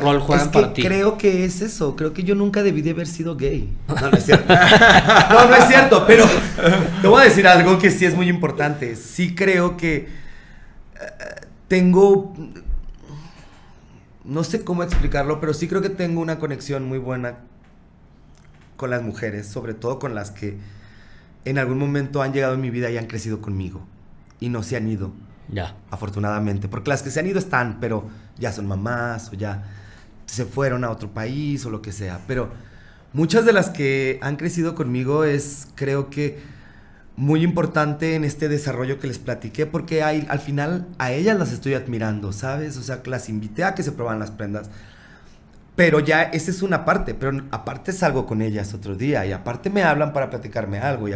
rol juegan para ti? Creo que es eso. Creo que yo nunca debí de haber sido gay. No, no es cierto. no, no es cierto, pero te voy a decir algo que sí es muy importante. Sí creo que eh, tengo. No sé cómo explicarlo, pero sí creo que tengo una conexión muy buena con las mujeres, sobre todo con las que en algún momento han llegado en mi vida y han crecido conmigo. Y no se han ido. Ya. Afortunadamente. Porque las que se han ido están, pero ya son mamás o ya se fueron a otro país o lo que sea. Pero muchas de las que han crecido conmigo es, creo que, muy importante en este desarrollo que les platiqué, porque hay, al final a ellas las estoy admirando, ¿sabes? O sea, las invité a que se probaran las prendas, pero ya esa es una parte, pero aparte salgo con ellas otro día y aparte me hablan para platicarme algo. Y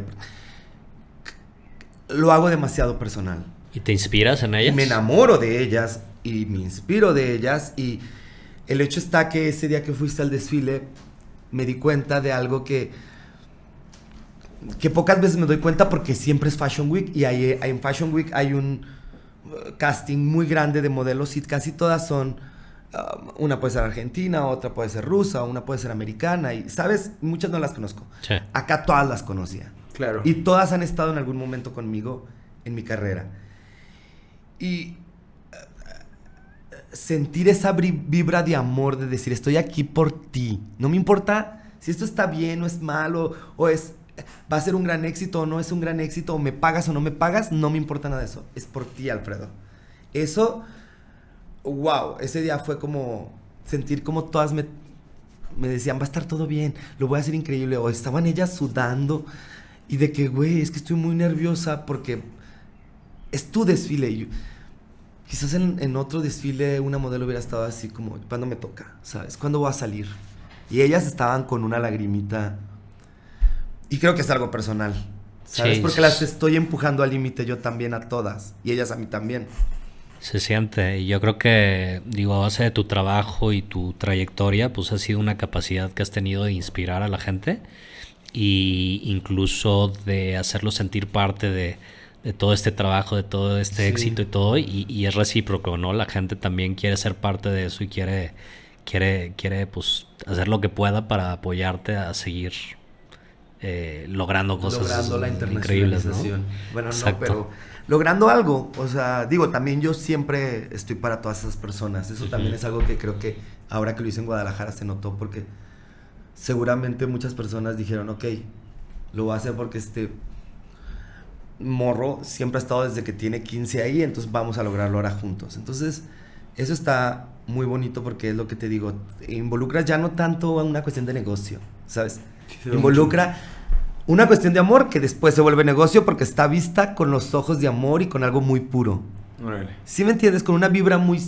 Lo hago demasiado personal. ¿Y te inspiras en ellas? Me enamoro de ellas y me inspiro de ellas y el hecho está que ese día que fuiste al desfile me di cuenta de algo que que pocas veces me doy cuenta porque siempre es Fashion Week y ahí en Fashion Week hay un eh, casting muy grande de modelos y casi todas son Um, una puede ser argentina, otra puede ser rusa, una puede ser americana. Y, ¿sabes? Muchas no las conozco. Acá todas las conocía. Claro. Y todas han estado en algún momento conmigo en mi carrera. Y eh, eh, sentir esa vibra de amor, de decir, estoy aquí por ti. No me importa si esto está bien o es malo, o es, va a ser un gran éxito o no es un gran éxito, o me pagas o no me pagas, no me importa nada de eso. Es por ti, Alfredo. Eso wow, ese día fue como sentir como todas me, me decían, va a estar todo bien, lo voy a hacer increíble. O estaban ellas sudando y de que, güey, es que estoy muy nerviosa porque es tu desfile. Yo, quizás en, otro desfile una modelo hubiera estado así como, ¿cuándo me toca? ¿Sabes? ¿Cuándo voy a salir? Y ellas estaban con una lagrimita. Y creo que es algo personal. ¿Sabes? Porque las estoy empujando al límite yo también a todas. Y ellas a mí también. Se siente. Y yo creo que, digo, a base de tu trabajo y tu trayectoria, pues ha sido una capacidad que has tenido de inspirar a la gente e incluso de hacerlo sentir parte de, todo este trabajo, de todo este éxito y todo. Y, es recíproco, ¿no? La gente también quiere ser parte de eso y quiere, quiere, quiere pues, hacer lo que pueda para apoyarte a seguir eh, logrando cosas logrando la internacionalización. Bueno, no, pero logrando algo. O sea, digo, también yo siempre estoy para todas esas personas. Eso también es algo que creo que ahora que lo hice en Guadalajara se notó porque seguramente muchas personas dijeron, ok, lo voy a hacer porque este morro siempre ha estado desde que tiene 15 ahí, entonces vamos a lograrlo ahora juntos. Entonces, eso está muy bonito porque es lo que te digo, involucras ya no tanto en una cuestión de negocio, ¿sabes? Involucra... Una cuestión de amor que después se vuelve negocio porque está vista con los ojos de amor y con algo muy puro. ¿Sí me entiendes? Con una vibra muy...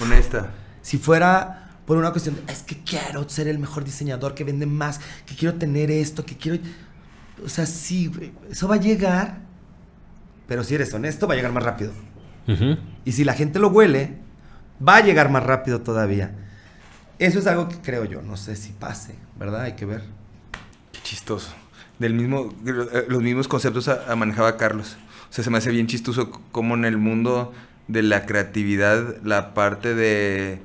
Honesta. Si fuera por una cuestión es que quiero ser el mejor diseñador, que vende más, que quiero tener esto, que quiero... O sea, sí, eso va a llegar, pero si eres honesto, va a llegar más rápido. Y si la gente lo huele, va a llegar más rápido todavía. Eso es algo que creo yo, no sé si pase, ¿verdad? Hay que ver. Qué chistoso del mismo, los mismos conceptos manejaba Carlos. O sea, se me hace bien chistoso cómo en el mundo de la creatividad, la parte de,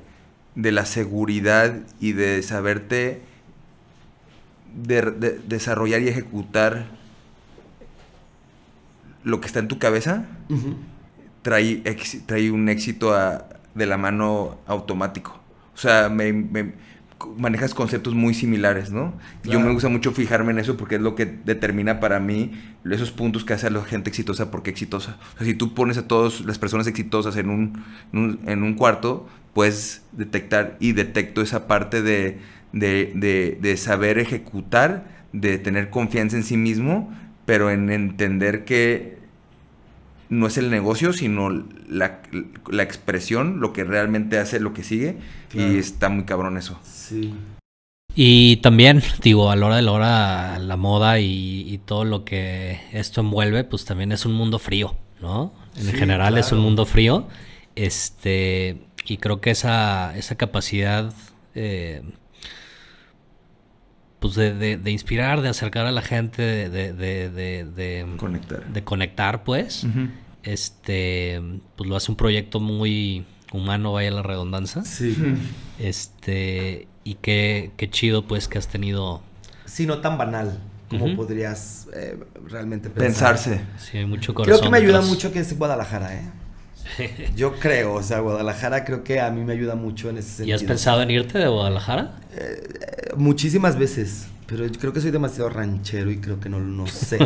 de la seguridad y de saberte desarrollar y ejecutar lo que está en tu cabeza, trae, un éxito de la mano automático. O sea, me manejas conceptos muy similares, ¿no? Yo me gusta mucho fijarme en eso porque es lo que determina para mí esos puntos que hace a la gente exitosa porque exitosa. O sea, si tú pones a todas las personas exitosas en un, en un, cuarto, puedes detectar y detecto esa parte de, de, de, saber ejecutar, de tener confianza en sí mismo, pero en entender que no es el negocio, sino la, expresión, lo que realmente hace, lo que sigue. Y está muy cabrón eso. Sí. Y también, digo, a la hora de la hora, la moda y, todo lo que esto envuelve, pues también es un mundo frío, ¿no? En general es un mundo frío. Este, y creo que esa, esa capacidad eh, pues de, inspirar, de acercar a la gente, de, de conectar. De conectar, pues. Este, pues lo hace un proyecto muy humano, vaya la redundancia. Sí. Este, y qué, chido, pues, que has tenido. Sí, no tan banal como podrías eh, realmente pensarse. Sí, hay mucho corazón. Creo que me ayuda mucho que es Guadalajara, ¿eh? Yo creo, o sea, Guadalajara creo que a mí me ayuda mucho en ese sentido. ¿Y has pensado en irte de Guadalajara? Eh, muchísimas veces, pero yo creo que soy demasiado ranchero y creo que no, no sé.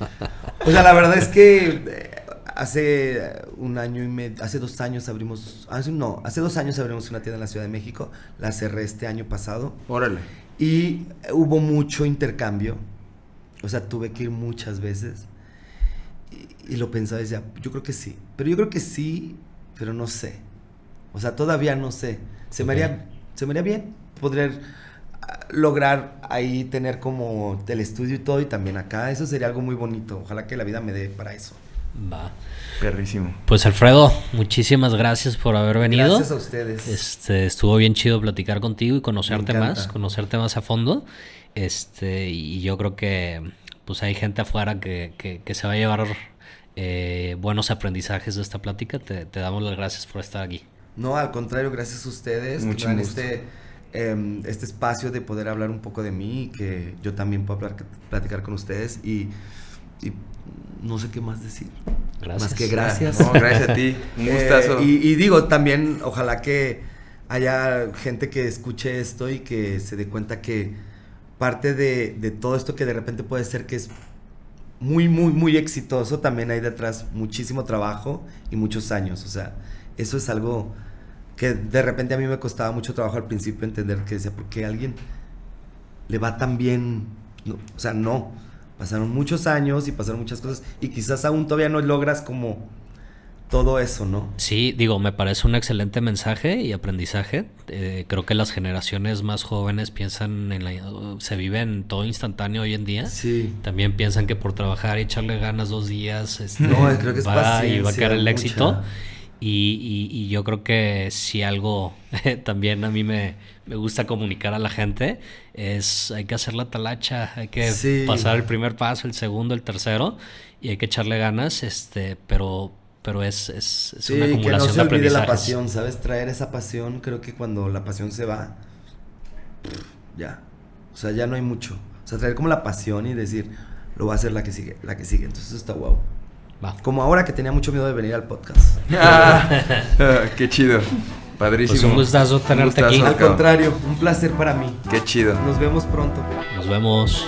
o sea, la verdad es que eh, hace un año y medio, hace dos años abrimos, no, hace dos años abrimos una tienda en la Ciudad de México, la cerré este año pasado. Órale. Y hubo mucho intercambio, o sea, tuve que ir muchas veces y lo pensaba y decía, yo creo que sí. Pero yo creo que sí, pero no sé. O sea, todavía no sé. Se, me, haría, se me haría bien poder ah, lograr ahí tener como el estudio y todo y también acá. Eso sería algo muy bonito. Ojalá que la vida me dé para eso. Va. Perrísimo. Pues Alfredo, muchísimas gracias por haber venido. Gracias a ustedes. Este, estuvo bien chido platicar contigo y conocerte más, conocerte más a fondo. Este, y yo creo que pues hay gente afuera que, que se va a llevar eh, buenos aprendizajes de esta plática. Te, damos las gracias por estar aquí. No, al contrario, gracias a ustedes. Mucho este, em, este espacio de poder hablar un poco de mí y que yo también puedo platicar con ustedes. Y, no sé qué más decir. Gracias. Más que gracias. gracias a ti. Un gustazo. Eh, y, digo, también, ojalá que haya gente que escuche esto y que se dé cuenta que parte de todo esto que de repente puede ser que es muy, muy, muy exitoso, también hay detrás muchísimo trabajo y muchos años. O sea, eso es algo que de repente a mí me costaba mucho trabajo al principio entender que decía, ¿por qué alguien le va tan bien? o sea, no. Pasaron muchos años y pasaron muchas cosas y quizás aún todavía no logras como todo eso, ¿no? Sí, digo, me parece un excelente mensaje y aprendizaje. Eh, creo que las generaciones más jóvenes piensan en la, se viven todo instantáneo hoy en día. Sí. También piensan que por trabajar y echarle ganas dos días, este, no, creo que es va, y va a caer el éxito. Y, y, yo creo que si algo también a mí me, gusta comunicar a la gente es hay que hacer la talacha, hay que pasar el primer paso, el segundo, el tercero y hay que echarle ganas, este, pero pero es, es, es una que no se olvide la pasión, ¿sabes? Traer esa pasión, creo que cuando la pasión se va, ya. O sea, ya no hay mucho. O sea, traer como la pasión y decir, lo va a hacer la que sigue, la que sigue. Entonces está guau. Va. Como ahora que tenía mucho miedo de venir al podcast. Ah, qué chido. Padrísimo. es pues un gustazo tenerte aquí. Al contrario, un placer para mí. Qué chido. Nos vemos pronto. Nos vemos.